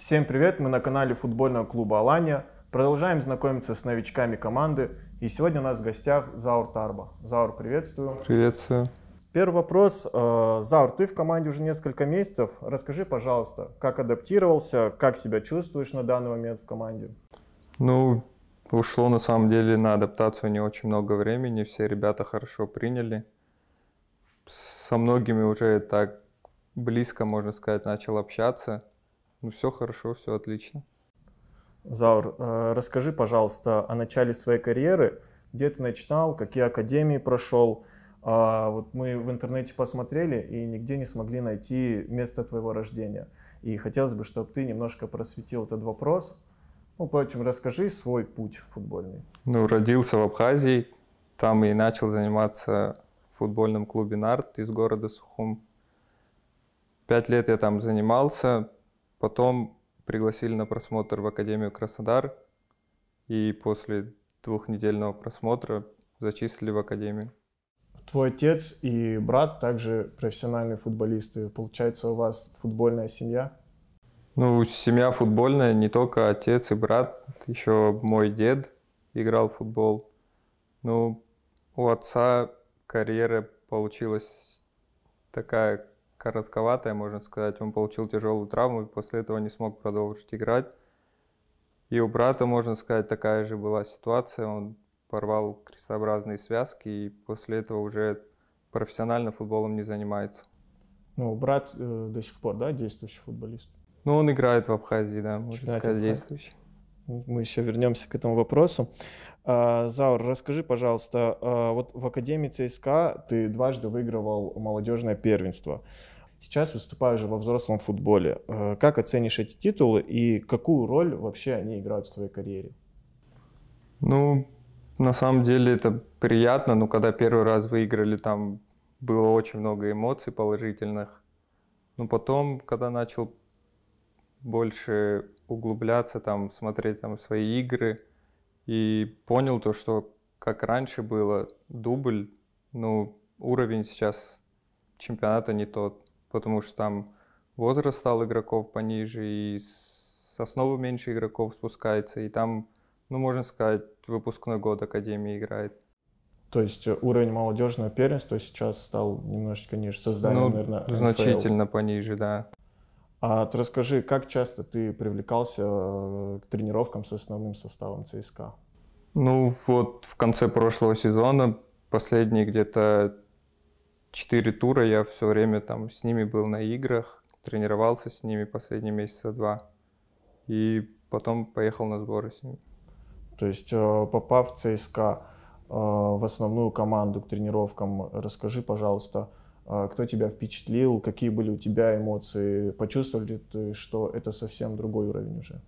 Всем привет, мы на канале футбольного клуба «Алания». Продолжаем знакомиться с новичками команды. И сегодня у нас в гостях Заур Тарба. Заур, приветствую. Приветствую. Первый вопрос. Э, Заур, ты в команде уже несколько месяцев. Расскажи, пожалуйста, как адаптировался, как себя чувствуешь на данный момент в команде? Ну, ушло на самом деле на адаптацию не очень много времени. Все ребята хорошо приняли. Со многими уже так близко, можно сказать, начал общаться – ну, все хорошо, все отлично. Заур, э, расскажи, пожалуйста, о начале своей карьеры. Где ты начинал, какие академии прошел? А, вот мы в интернете посмотрели и нигде не смогли найти место твоего рождения. И хотелось бы, чтобы ты немножко просветил этот вопрос. Ну, поэтому расскажи свой путь футбольный. Ну, родился в Абхазии, там и начал заниматься в футбольном клубе «Нарт» из города Сухум. Пять лет я там занимался, Потом пригласили на просмотр в Академию Краснодар, и после двухнедельного просмотра зачислили в Академию. Твой отец и брат также профессиональные футболисты. Получается, у вас футбольная семья? Ну, семья футбольная, не только отец и брат, еще мой дед играл в футбол. Ну, у отца карьера получилась такая, коротковатая, можно сказать. Он получил тяжелую травму и после этого не смог продолжить играть. И у брата, можно сказать, такая же была ситуация. Он порвал крестообразные связки и после этого уже профессионально футболом не занимается. Ну, брат э, до сих пор, да, действующий футболист? Ну, он играет в Абхазии, да, можно Чемпионат сказать, Абхазии. действующий мы еще вернемся к этому вопросу. А, Заур, расскажи, пожалуйста, а, вот в Академии ЦСКА ты дважды выигрывал молодежное первенство. Сейчас выступаешь во взрослом футболе. А, как оценишь эти титулы и какую роль вообще они играют в твоей карьере? Ну, на самом деле это приятно. но когда первый раз выиграли, там было очень много эмоций положительных. Но потом, когда начал больше углубляться, там, смотреть там свои игры и понял то, что как раньше было, дубль, ну, уровень сейчас чемпионата не тот, потому что там возраст стал игроков пониже, и с основы меньше игроков спускается, и там, ну, можно сказать, выпускной год Академии играет. То есть э, уровень молодежного первенства сейчас стал немножечко ниже, создание, ну, наверное, NFL. значительно пониже, да. А ты расскажи, как часто ты привлекался э, к тренировкам с основным составом ЦСКА? Ну вот в конце прошлого сезона, последние где-то четыре тура я все время там с ними был на играх, тренировался с ними последние месяца два. И потом поехал на сборы с ними. То есть э, попав в ЦСКА э, в основную команду к тренировкам, расскажи, пожалуйста, а, кто тебя впечатлил, какие были у тебя эмоции, почувствовал ли ты, что это совсем другой уровень уже?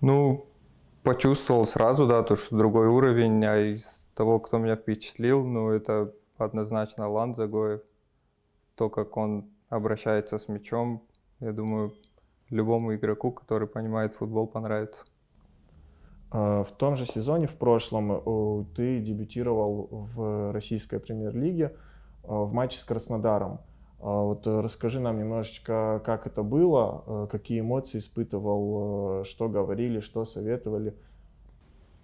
Ну, почувствовал сразу, да, то, что другой уровень, а из того, кто меня впечатлил, ну, это однозначно Лан То, как он обращается с мячом, я думаю, любому игроку, который понимает футбол, понравится. А, в том же сезоне, в прошлом, ты дебютировал в российской премьер-лиге. Э, в матче с Краснодаром. Э, вот э, расскажи нам немножечко, как это было, какие эмоции испытывал, что говорили, что советовали.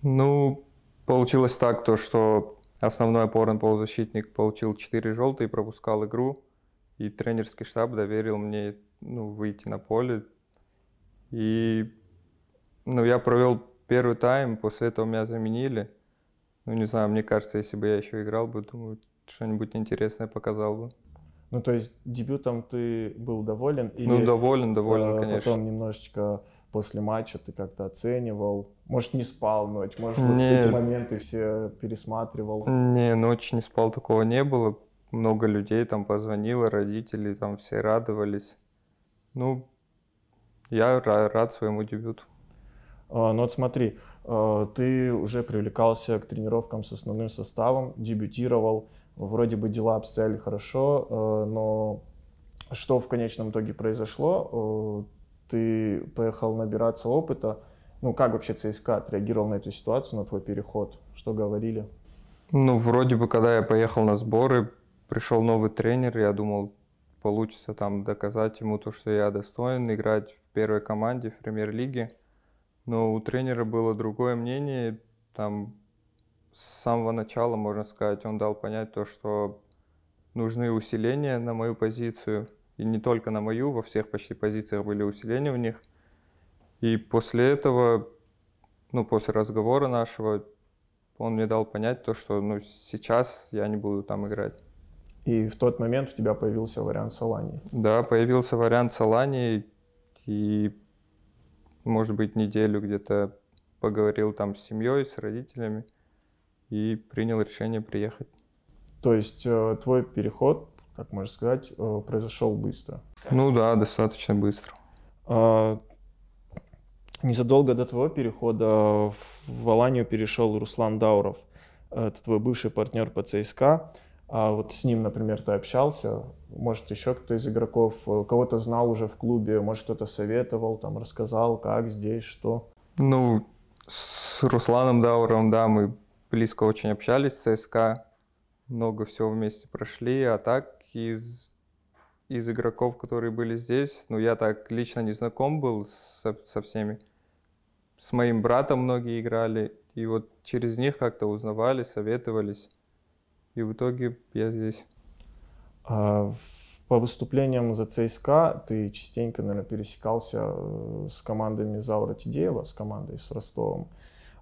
Ну, получилось так, то, что основной опорный полузащитник получил 4 желтые, пропускал игру, и тренерский штаб доверил мне ну, выйти на поле. И ну, я провел первый тайм, после этого меня заменили. Ну, не знаю, мне кажется, если бы я еще играл бы, думаю, что-нибудь интересное показал бы. Ну, то есть дебютом ты был доволен? Или, ну, доволен, доволен, э, конечно. Потом немножечко после матча ты как-то оценивал? Может, не спал ночь? Может, вот эти моменты все пересматривал? Не, ночи ну, не спал, такого не было. Много людей там позвонило, родители там все радовались. Ну, я рад своему дебюту. А, ну вот смотри, э, ты уже привлекался к тренировкам с основным составом, дебютировал вроде бы дела обстояли хорошо, э, но что в конечном итоге произошло? Э, ты поехал набираться опыта. Ну, как вообще ЦСКА отреагировал на эту ситуацию, на твой переход? Что говорили? Ну, вроде бы, когда я поехал на сборы, пришел новый тренер, я думал, получится там доказать ему то, что я достоин играть в первой команде в премьер-лиге. Но у тренера было другое мнение, там с самого начала, можно сказать, он дал понять то, что нужны усиления на мою позицию, и не только на мою, во всех почти позициях были усиления в них. И после этого, ну, после разговора нашего, он мне дал понять то, что ну, сейчас я не буду там играть. И в тот момент у тебя появился вариант Салани. Да, появился вариант Салани и, может быть, неделю где-то поговорил там с семьей, с родителями и принял решение приехать. То есть э, твой переход, как можно сказать, э, произошел быстро? Ну да, достаточно быстро. А, незадолго до твоего перехода в Аланию перешел Руслан Дауров. Это твой бывший партнер по ЦСКА. А вот с ним, например, ты общался, может, еще кто из игроков, э, кого-то знал уже в клубе, может, кто-то советовал, там, рассказал, как здесь, что? Ну, с Русланом Дауровым, да, мы близко очень общались с ЦСКА, много всего вместе прошли, а так из, из игроков, которые были здесь, ну, я так лично не знаком был со, со всеми. С моим братом многие играли, и вот через них как-то узнавали, советовались. И в итоге я здесь. А по выступлениям за ЦСКА ты частенько, наверное, пересекался э, с командами Заура Тидеева, с командой с Ростовом.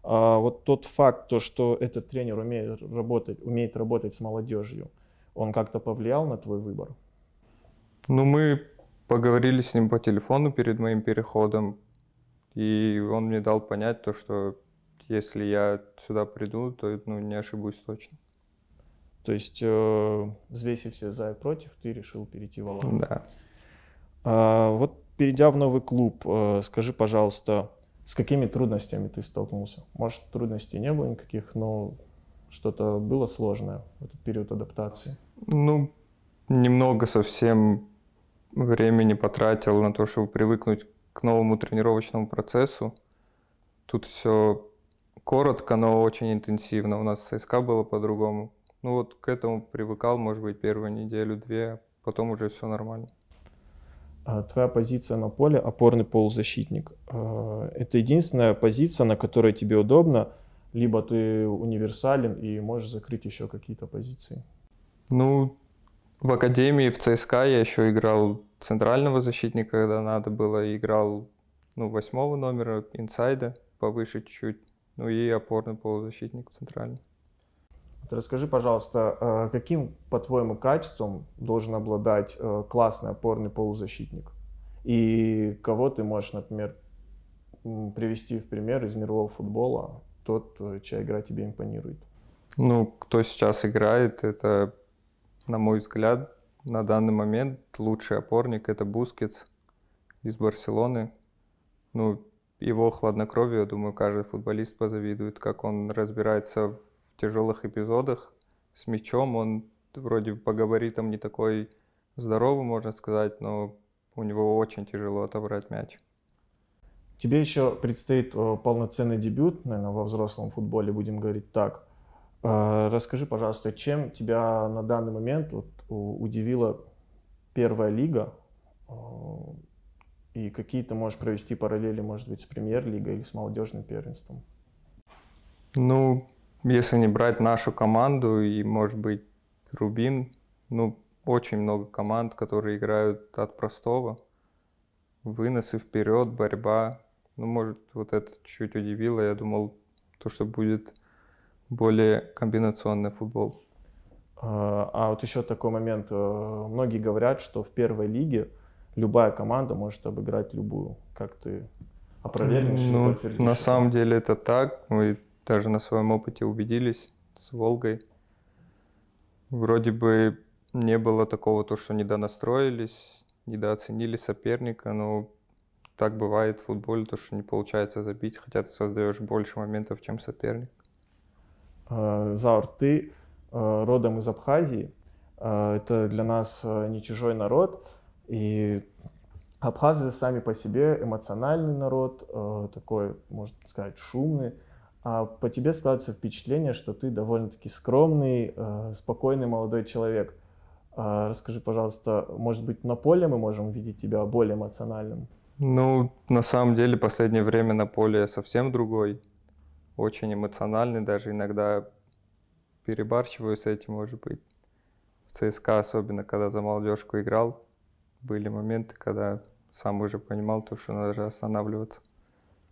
А вот тот факт, то, что этот тренер умеет работать, умеет работать с молодежью, он как-то повлиял на твой выбор? Ну, мы поговорили с ним по телефону перед моим переходом, и он мне дал понять то, что если я сюда приду, то ну, не ошибусь точно. То есть, э, взвесив все за и против, ты решил перейти в Алан. Да. А, вот перейдя в новый клуб, э, скажи, пожалуйста, с какими трудностями ты столкнулся? Может, трудностей не было никаких, но что-то было сложное в этот период адаптации? Ну, немного совсем времени потратил на то, чтобы привыкнуть к новому тренировочному процессу. Тут все коротко, но очень интенсивно. У нас ЦСКА было по-другому. Ну вот к этому привыкал, может быть, первую неделю-две, а потом уже все нормально. А, твоя позиция на поле опорный полузащитник. А, это единственная позиция, на которой тебе удобно, либо ты универсален и можешь закрыть еще какие-то позиции. Ну, в академии в ЦСКА я еще играл центрального защитника, когда надо было, играл ну, восьмого номера, инсайда, повыше чуть-чуть, ну и опорный полузащитник центральный. Расскажи, пожалуйста, э, каким, по-твоему, качеством должен обладать э, классный опорный полузащитник? И кого ты можешь, например, привести в пример из мирового футбола, тот, э, чья игра тебе импонирует? Ну, кто сейчас играет, это, на мой взгляд, на данный момент лучший опорник — это Бускетс из Барселоны. Ну, его хладнокровие, я думаю, каждый футболист позавидует, как он разбирается в тяжелых эпизодах с мячом. Он вроде по габаритам не такой здоровый, можно сказать, но у него очень тяжело отобрать мяч. Тебе еще предстоит э, полноценный дебют, наверное, во взрослом футболе, будем говорить так. Э, расскажи, пожалуйста, чем тебя на данный момент вот удивила первая лига э, и какие ты можешь провести параллели, может быть, с премьер-лигой или с молодежным первенством? Ну, если не брать нашу команду и, может быть, Рубин, ну, очень много команд, которые играют от простого. Выносы вперед, борьба. Ну, может, вот это чуть удивило. Я думал, то, что будет более комбинационный футбол. А, а вот еще такой момент. Э, многие говорят, что в первой лиге любая команда может обыграть любую. Как ты опровергнешь? Ну, на самом деле это так. Мы даже на своем опыте убедились с Волгой. Вроде бы не было такого, то, что недонастроились, недооценили соперника, но так бывает в футболе, то, что не получается забить, хотя ты создаешь больше моментов, чем соперник. А, Заур, ты а, родом из Абхазии, а, это для нас не чужой народ, и абхазы сами по себе эмоциональный народ, такой, можно сказать, шумный, а по тебе складывается впечатление, что ты довольно-таки скромный, э, спокойный молодой человек. А расскажи, пожалуйста, может быть, на поле мы можем видеть тебя более эмоциональным? Ну, на самом деле, последнее время на поле я совсем другой. Очень эмоциональный, даже иногда перебарщиваю с этим, может быть. В ЦСКА, особенно, когда за молодежку играл, были моменты, когда сам уже понимал то, что надо останавливаться.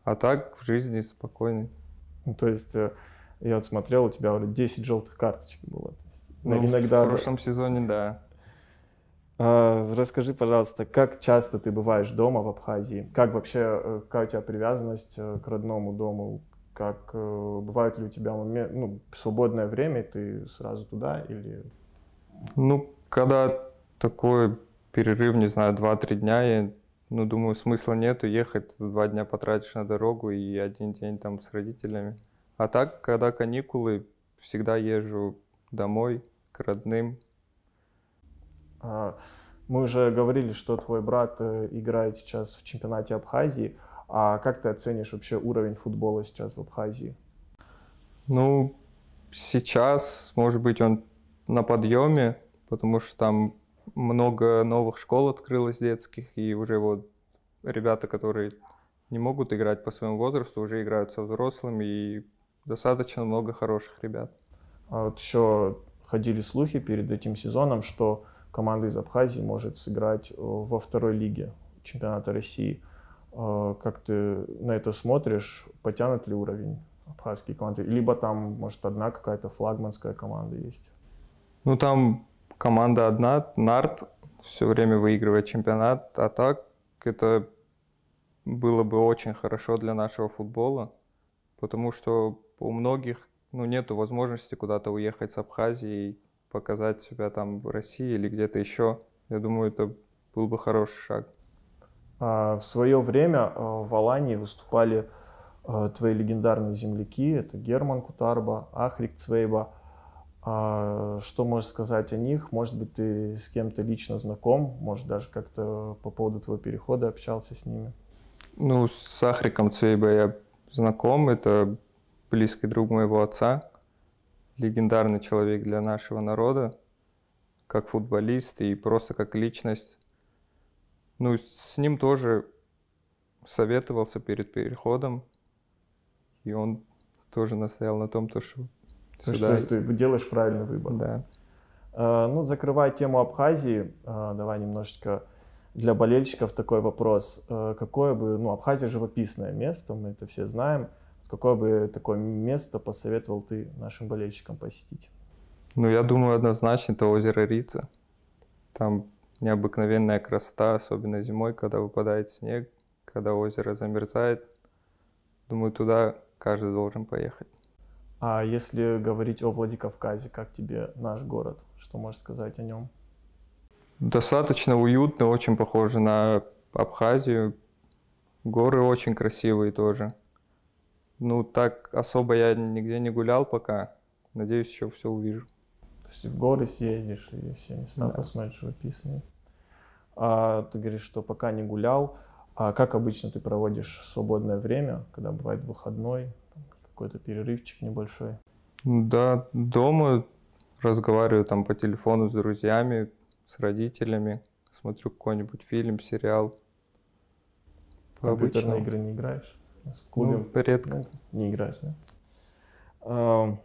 А так в жизни спокойный. Ну, то есть э, я вот смотрел, у тебя вот 10 желтых карточек было. Ну, ну, иногда... В прошлом сезоне, да. А, расскажи, пожалуйста, как часто ты бываешь дома в Абхазии? Как вообще, э, какая у тебя привязанность э, к родному дому? Как бывает ли у тебя момент, ну, свободное время, ты сразу туда или... Ну, когда такой перерыв, не знаю, 2-3 дня, я ну, думаю, смысла нету ехать, два дня потратишь на дорогу и один день там с родителями. А так, когда каникулы, всегда езжу домой, к родным. А, мы уже говорили, что твой брат э, играет сейчас в чемпионате Абхазии. А как ты оценишь вообще уровень футбола сейчас в Абхазии? Ну, сейчас, может быть, он на подъеме, потому что там много новых школ открылось детских, и уже вот ребята, которые не могут играть по своему возрасту, уже играют со взрослыми, и достаточно много хороших ребят. А вот еще ходили слухи перед этим сезоном, что команда из Абхазии может сыграть э, во второй лиге чемпионата России. Э, как ты на это смотришь? Потянут ли уровень абхазские команды? Либо там, может, одна какая-то флагманская команда есть? Ну, там команда одна, Нарт все время выигрывает чемпионат, а так это было бы очень хорошо для нашего футбола, потому что у многих ну, нет возможности куда-то уехать с Абхазии и показать себя там в России или где-то еще. Я думаю, это был бы хороший шаг. А, в свое время э, в Алании выступали э, твои легендарные земляки. Это Герман Кутарба, Ахрик Цвейба – а что можешь сказать о них? Может быть, ты с кем-то лично знаком? Может, даже как-то по поводу твоего перехода общался с ними? Ну, с Сахриком Цвейба я знаком. Это близкий друг моего отца. Легендарный человек для нашего народа. Как футболист и просто как личность. Ну, с ним тоже советовался перед переходом. И он тоже настоял на том, то, что то, сюда. ты делаешь правильный выбор. Да. А, ну, закрывая тему Абхазии, а, давай немножечко для болельщиков такой вопрос. А, какое бы, ну, Абхазия живописное место, мы это все знаем. Какое бы такое место посоветовал ты нашим болельщикам посетить? Ну, я думаю, однозначно это озеро Рица. Там необыкновенная красота, особенно зимой, когда выпадает снег, когда озеро замерзает. Думаю, туда каждый должен поехать. А если говорить о Владикавказе, как тебе наш город? Что можешь сказать о нем? Достаточно уютно, очень похоже на Абхазию. Горы очень красивые тоже. Ну, так особо я нигде не гулял пока. Надеюсь, еще все увижу. То есть в горы съездишь и все места да. посмотришь живописные. А, ты говоришь, что пока не гулял. А как обычно ты проводишь свободное время, когда бывает выходной? какой-то перерывчик небольшой. Да, дома разговариваю там по телефону с друзьями, с родителями, смотрю какой-нибудь фильм, сериал. В компьютерные игры не играешь? В клубе? Ну, редко. Ну, не играешь, да? А,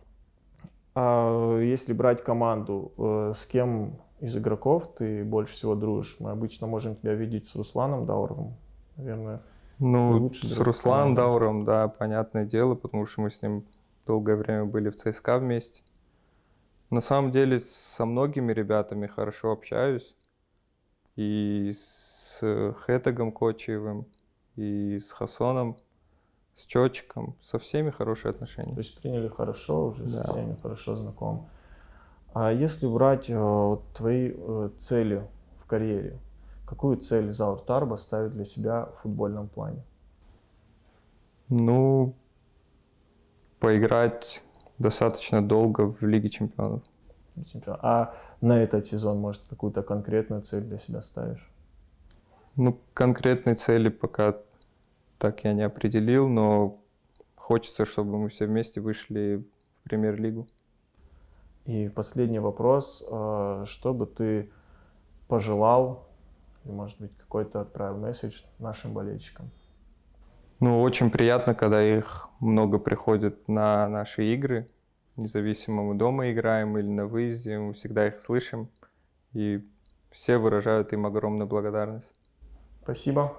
а если брать команду, э, с кем из игроков ты больше всего дружишь? Мы обычно можем тебя видеть с Русланом Дауровым, наверное, ну, с Русланом Дауром, да, понятное дело, потому что мы с ним долгое время были в ЦСКА вместе. На самом деле со многими ребятами хорошо общаюсь. И с Хэтагом Кочевым, и с Хасоном, с Чочиком. Со всеми хорошие отношения. То есть приняли хорошо, уже да. со всеми хорошо знаком. А если брать э, твои э, цели в карьере, Какую цель Заур Тарба ставит для себя в футбольном плане? Ну, поиграть достаточно долго в Лиге Чемпионов. А на этот сезон, может, какую-то конкретную цель для себя ставишь? Ну, конкретной цели пока так я не определил, но хочется, чтобы мы все вместе вышли в Премьер-лигу. И последний вопрос. А, что бы ты пожелал и, может быть, какой-то отправил месседж нашим болельщикам. Ну, очень приятно, когда их много приходит на наши игры. Независимо, мы дома играем или на выезде, мы всегда их слышим. И все выражают им огромную благодарность. Спасибо.